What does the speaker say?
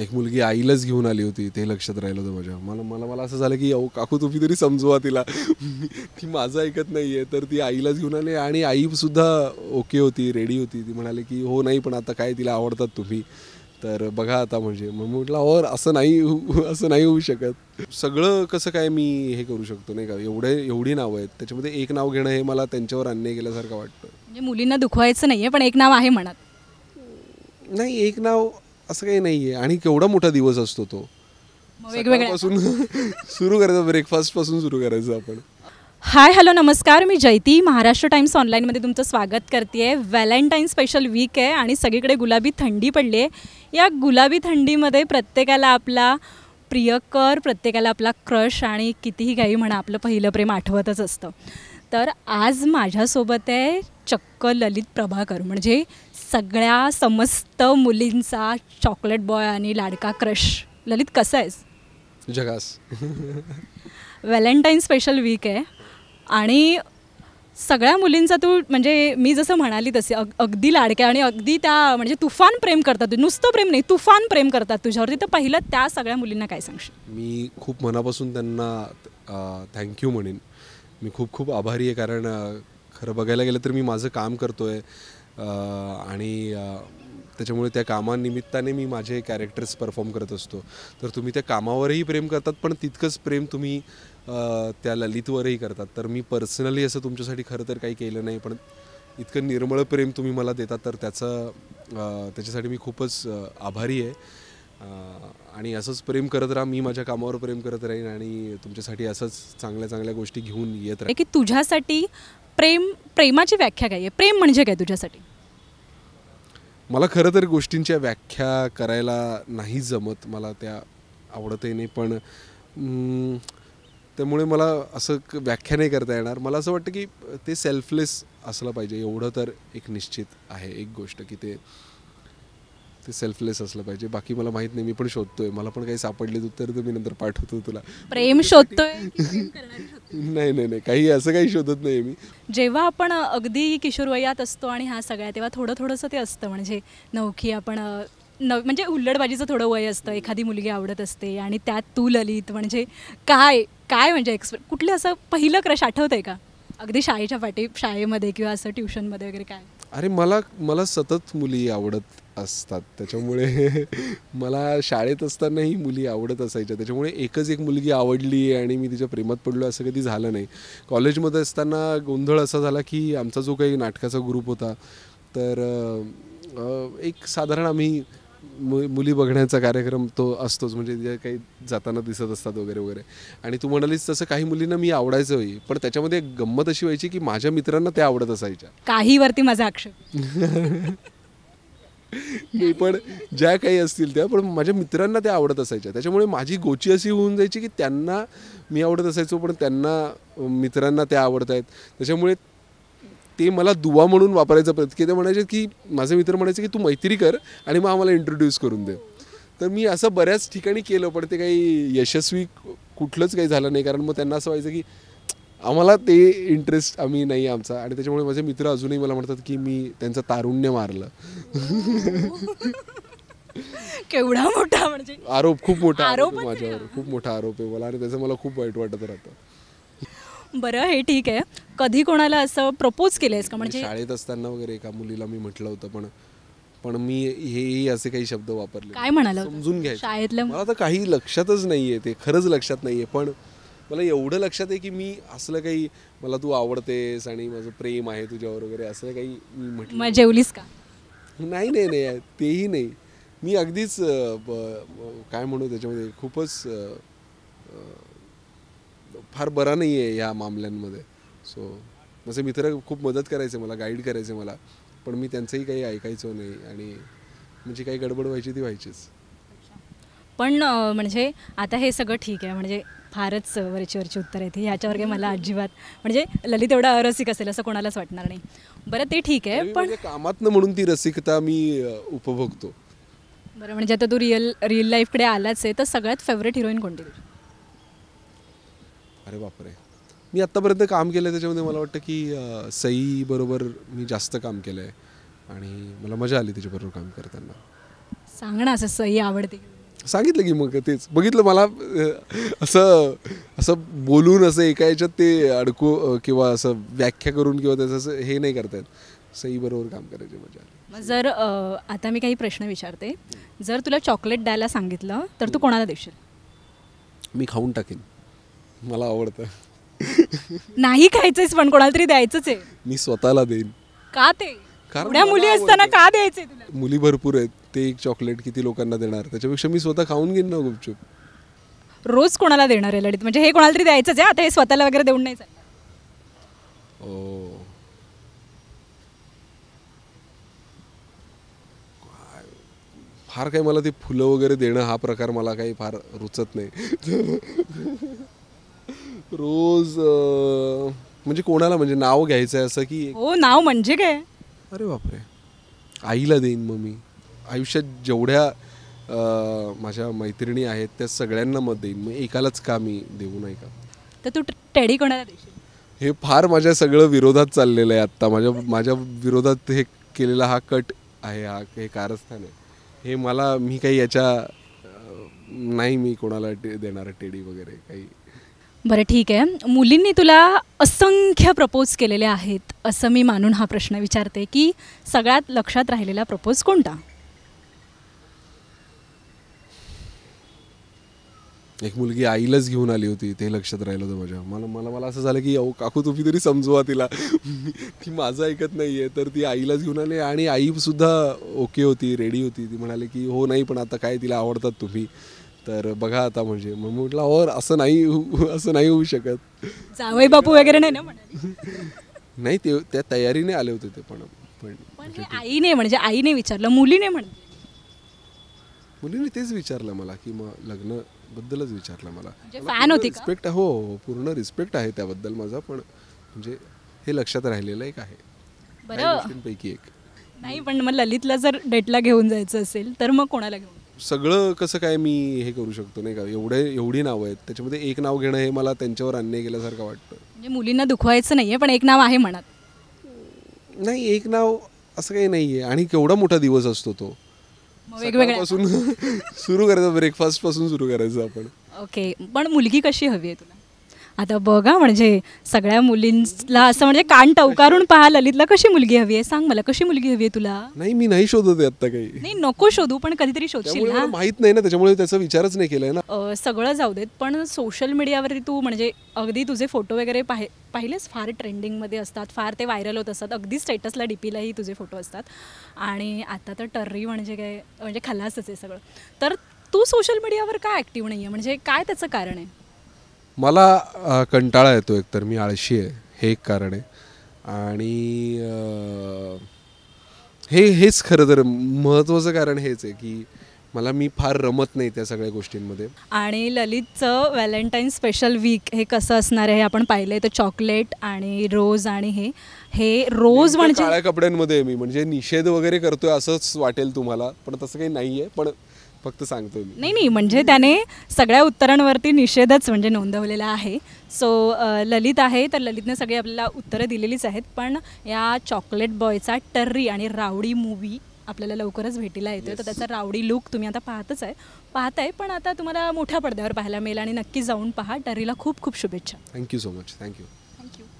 एक मुलगी आईलाच घेऊन आली होती ते लक्षात राहिलं होतं माझ्या मला मला मला असं झालं की अहो काकू तुम्ही तरी समजवा तिला ती माझं ऐकत नाही आहे तर ती आईलाच घेऊन आली आणि आई सुद्धा ओके होती रेडी होती ती म्हणाली की हो नाही पण आता काय तिला आवडतात तुम्ही तर बघा आता म्हणजे मग म्हटलं और असं नाही असं नाही होऊ शकत सगळं कसं काय मी हे करू शकतो नाही का एवढे एवढी नावं आहेत त्याच्यामध्ये एक नाव घेणं हे मला त्यांच्यावर अन्याय केल्यासारखं वाटतं म्हणजे मुलींना दुखवायचं नाही पण एक नाव आहे म्हणत नाही एक नाव असं काही नाही आहे आणि केवढा मोठा दिवस असतो तो पासून सुरू करायचं पासून सुरू करायचं आपण हाय हॅलो नमस्कार मी जयती महाराष्ट्र टाईम्स ऑनलाईनमध्ये तुमचं स्वागत करते आहे व्हॅलेंटाईन स्पेशल वीक आहे आणि सगळीकडे गुलाबी थंडी पडली आहे या गुलाबी थंडीमध्ये प्रत्येकाला आपला प्रियकर प्रत्येकाला आपला क्रश आणि कितीही काही म्हणा आपलं पहिलं प्रेम आठवतच असतं तर आज माझ्यासोबत आहे चक्क ललित प्रभाकर म्हणजे सगळ्या समस्त मुलींचा चॉकलेट बॉय आणि लाडका क्रश ललित कसं आहेस जगास व्हॅलेंटाईन स्पेशल वीक आहे आणि सगळ्या मुलींचा तू म्हणजे मी जसं म्हणाली तसे अग अगदी लाडक्या आणि अगदी त्या म्हणजे तुफान प्रेम करतात नुसतं प्रेम नाही तुफान प्रेम करतात तुझ्यावरती तर पहिलं त्या सगळ्या मुलींना काय सांगशील मी खूप मनापासून त्यांना थँक्यू म्हणेन मी खूप खूप आभारी आहे कारण खरं बघायला गेलं तर मी माझं काम करतो आहे आणि त्याच्यामुळे त्या कामानिमित्ताने मी माझे कॅरेक्टर्स परफॉर्म करत असतो तर तुम्ही त्या कामावरही प्रेम करतात पण तितकंच प्रेम तुम्ही त्या ललितवरही करतात तर मी पर्सनली असं तुमच्यासाठी खरं तर काही केलं नाही पण इतकं निर्मळ प्रेम तुम्ही मला देतात तर त्याचं त्याच्यासाठी मी खूपच आभारी आहे आणि असंच प्रेम करत राहा मी माझ्या कामावर प्रेम करत राहीन आणि तुमच्यासाठी असंच चांगल्या चांगल्या गोष्टी घेऊन येत राहीन की तुझ्यासाठी प्रेम प्रेमाची व्याख्या काय आहे प्रेम म्हणजे काय तुझ्यासाठी मला खरं तर गोष्टींच्या व्याख्या करायला नाही जमत मला त्या आवडतही नाही पण त्यामुळे मला असं व्याख्या नाही करता येणार मला असं वाटतं की ते सेल्फलेस असलं पाहिजे एवढं तर एक निश्चित आहे एक गोष्ट की ते ते सेल्फलेस असलं पाहिजे बाकी मला माहित नाही मी पण शोधतोय मला पण काही सापडले तर मी नंतर पाठवतो तुला प्रेम शोधतोय नाही नाही नाही काही असं काही शोधत नाही मी जेव्हा आपण अगदी किशोरवयात असतो आणि हा सगळ्या तेव्हा थोडं थोडंसं ते असतं म्हणजे नवखी आपण म्हणजे उल्लडबाजीचं थोडं वय असतं एखादी मुलगी आवडत असते आणि त्यात तू ललित म्हणजे काय काय म्हणजे एक्सपेक्ट कुठलं असं पहिलं क्रश आठवतंय का अगदी शाळेच्या पाठी शाळेमध्ये किंवा असं ट्युशनमध्ये वगैरे काय अरे मला मला सतत मुली आवडत असतात त्याच्यामुळे मला शाळेत असतानाही मुली आवडत असायच्या त्याच्यामुळे एकच एक मुलगी आवडली आणि मी तिच्या प्रेमात पडलो असं कधी झालं नाही कॉलेजमध्ये असताना गोंधळ असा झाला की आमचा जो काही नाटकाचा ग्रुप होता तर एक साधारण आम्ही मुली बघण्याचा कार्यक्रम तो असतोच म्हणजे जे काही जाताना दिसत असतात वगैरे वगैरे आणि तू म्हणालीस तसं काही मुलींना मी आवडायचं होई पण त्याच्यामध्ये एक गंमत अशी व्हायची की माझ्या मित्रांना त्या आवडत असायच्या काही वरती माझा आक्षेप पण ज्या काही असतील त्या पण माझ्या मित्रांना त्या आवडत असायच्या त्याच्यामुळे माझी गोची अशी होऊन जायची की त्यांना मी आवडत असायचो पण त्यांना मित्रांना त्या आवडत आहेत त्याच्यामुळे ते मला दुवा म्हणून वापरायचं प्रयत्न की ते म्हणायचे की माझे मित्र म्हणायचे की तू मैत्री कर आणि मग आम्हाला इंट्रोड्यूस करून दे तर मी असं बऱ्याच ठिकाणी केलं पण ते काही यशस्वी कुठलंच काही झालं नाही कारण मग त्यांना असं व्हायचं की आम्हाला ते इंटरेस्ट आम्ही नाही आमचा आणि त्याच्यामुळे माझे मित्र अजूनही मला म्हणतात की मी त्यांचं तारुण्य मारलं केवढा मोठा म्हणजे आरोप खूप मोठा आरोप माझ्यावर खूप मोठा आरोप आहे मला आणि त्याचं मला खूप वाईट वाटत राहतं बरं हे ठीक आहे कधी कोणाला असं प्रपोज केलंयस का म्हणजे शाळेत असताना वगैरे एका मुलीला मी म्हटलं होतं पण पण मी हे असे काही शब्द वापरले काय म्हणाल समजून घ्या शाळेतलं मला तर काही लक्षातच नाहीये ते खरंच लक्षात नाहीये पण मला एवढं लक्षात आहे की मी असलं काही मला तू आवडतेस आणि माझं प्रेम आहे तुझ्यावर वगैरे असं काही मी म्हटलं जेवलीस का नाही नाही नाही तेही नाही मी अगदीच काय म्हणू त्याच्यामध्ये खूपच फार बरा नाही आहे ह्या मामल्यांमध्ये सो माझे मित्र खूप मदत करायचे मला गाईड करायचे मला पण मी त्यांचंही काही ऐकायचो नाही आणि म्हणजे काही गडबड व्हायची ती व्हायचीच पण म्हणजे आता हे सगळं ठीक आहे म्हणजे फारच वरची उत्तर आहे आहेत ह्याच्यावर काही मला अजिबात म्हणजे ललित एवढा अरसिक असेल असं कोणालाच वाटणार नाही बरं ते ठीक आहे पण म्हणजे कामातनं म्हणून ती रसिकता मी उपभोगतो बरं म्हणजे आता तू रिअल रिअल लाईफकडे आलाच आहे तर सगळ्यात फेवरेट हिरोईन कोणती अरे बापरे मी आत्तापर्यंत काम केलं त्याच्यामध्ये मला वाटतं की सई बरोबर मी जास्त काम केलं आहे आणि मला मजा आली त्याच्याबरोबर काम करताना सांग ना असं सई आवडते सांगितलं की मग तेच बघितलं मला असं असं बोलून असं एका याच्यात ते अडकू किंवा असं व्याख्या करून किंवा त्याचं असं हे नाही करतायत सई बरोबर काम करायची मजा आली जर आता मी काही प्रश्न विचारते जर तुला चॉकलेट द्यायला सांगितलं तर तू कोणाला देशील मी खाऊन टाकेन मला आवडतं नाही खायचंच पण कोणाला तरी द्यायचंच आहे मी स्वतःला देईन का ते कारण मुली असताना का द्यायचे मुली भरपूर आहेत ते एक चॉकलेट किती लोकांना देणार त्याच्यापेक्षा मी स्वतः खाऊन घेईन ना गुपचूप रोज कोणाला देणार आहे लढीत म्हणजे हे कोणाला तरी द्यायचंच आहे आता हे स्वतःला वगैरे देऊन नाही ओ फार काही मला ते फुलं वगैरे देणं हा प्रकार मला काही फार रुचत नाही रोज म्हणजे कोणाला म्हणजे नाव घ्यायचं आहे असं की हो नाव म्हणजे काय अरे बापरे आईला देईन मग मी आयुष्यात जेवढ्या माझ्या मैत्रिणी आहेत त्या सगळ्यांना मत देईन मग एकालाच का मी देऊ नाही का तर तू टेडी कोणाला हे फार माझ्या सगळं विरोधात चाललेलं आहे आत्ता माझ्या माझ्या विरोधात हे केलेला हा कट आहे हा हे कारस्थान आहे हे मला मी काही याच्या नाही मी कोणाला देणार टेडी वगैरे काही बरं ठीक आहे मुलींनी तुला असंख्य प्रपोज केलेले आहेत असं मी मानून हा प्रश्न विचारते की सगळ्यात लक्षात राहिलेला प्रपोज कोणता एक मुलगी आईलाच घेऊन आली होती ते लक्षात राहिलं होतं माझ्या मला मला मला असं झालं की अहो काकू तुम्ही तरी समजवा तिला ती माझं ऐकत नाही आहे तर ती आईलाच घेऊन आली आणि आईसुद्धा ओके होती रेडी होती ती म्हणाली की हो नाही पण आता काय तिला आवडतात तुम्ही तर बघा आता म्हणजे मग म्हटलं और असं नाही असं नाही होऊ शकत जावई बापू वगैरे नाही ना नाही ते त्या तयारीने आले होते ते पण पण म्हणजे आईने म्हणजे आईने विचारलं मुलीने म्हण मुलीने तेच विचारलं मला की मग बद्दलच विचारलं मला म्हणजे होती रिस्पेक्ट हो पूर्ण रिस्पेक्ट आहे त्याबद्दल माझा पण म्हणजे हे लक्षात राहिलेलं एक आहे बरं पैकी एक नाही पण मग ललितला जर डेटला घेऊन जायचं असेल तर मग कोणाला घेऊन सगळं कसं काय मी हे करू शकतो नाही का एवढे एवढी नाव आहेत त्याच्यामध्ये एक नाव घेणं हे मला त्यांच्यावर अन्याय केल्यासारखं वाटतं म्हणजे मुलींना दुखवायचं नाही पण एक नाव आहे म्हणत नाही एक नाव असं काही नाही आहे आणि केवढा मोठा दिवस असतो तो पासून सुरू करायचं ब्रेकफास्ट पासून सुरू करायचं आपण ओके पण मुलगी कशी हवी आहे तुला आता बघा म्हणजे सगळ्या मुलींना असं म्हणजे कान टवकारून पहा ललितला कशी मुलगी हवी आहे सांग मला कशी मुलगी हवी आहे तुला नाही मी नाही शोधत आहे आता काही नाही नको शोधू पण कधीतरी शोधशील ना माहित नाही ना त्याच्यामुळे त्याचा विचारच नाही केलाय ना सगळं जाऊ देत पण सोशल मीडियावरती तू म्हणजे अगदी तुझे फोटो वगैरे पाहिलेच फार ट्रेंडिंगमध्ये असतात फार ते व्हायरल होत असतात अगदी स्टेटसला डीपीलाही तुझे फोटो असतात आणि आता तर टर्री म्हणजे काय म्हणजे खलासच आहे सगळं तर तू सोशल मीडियावर काय ॲक्टिव्ह नाही आहे म्हणजे काय त्याचं कारण आहे मला कंटाळा येतो एकतर मी आळशी आहे हे एक कारण आहे आणि हे हेच खरं तर महत्त्वाचं कारण हेच आहे की मला मी फार रमत नाही त्या सगळ्या गोष्टींमध्ये आणि ललितचं व्हॅलेंटाईन स्पेशल वीक हे कसं असणार आहे हे आपण पाहिलंय तर चॉकलेट आणि रोज आणि हे हे रोज म्हणजे काळ्या कपड्यांमध्ये मी म्हणजे निषेध वगैरे करतोय असंच वाटेल तुम्हाला पण तसं काही नाही आहे पण फक्त सांगतो नाही नाही म्हणजे त्याने सगळ्या उत्तरांवरती निषेधच म्हणजे नोंदवलेला आहे सो ललित आहे तर ललितने सगळी आपल्याला उत्तरं दिलेलीच आहेत पण या चॉकलेट बॉयचा टर्री आणि रावडी मूवी आपल्याला लवकरच भेटीला येतो तर त्याचा रावडी लुक तुम्ही आता पाहतच आहे पाहताय पण आता तुम्हाला मोठ्या पडद्यावर पाहायला मिळेल आणि नक्की जाऊन पहा टर्रीला खूप खूप शुभेच्छा थँक्यू सो मच थँक्यू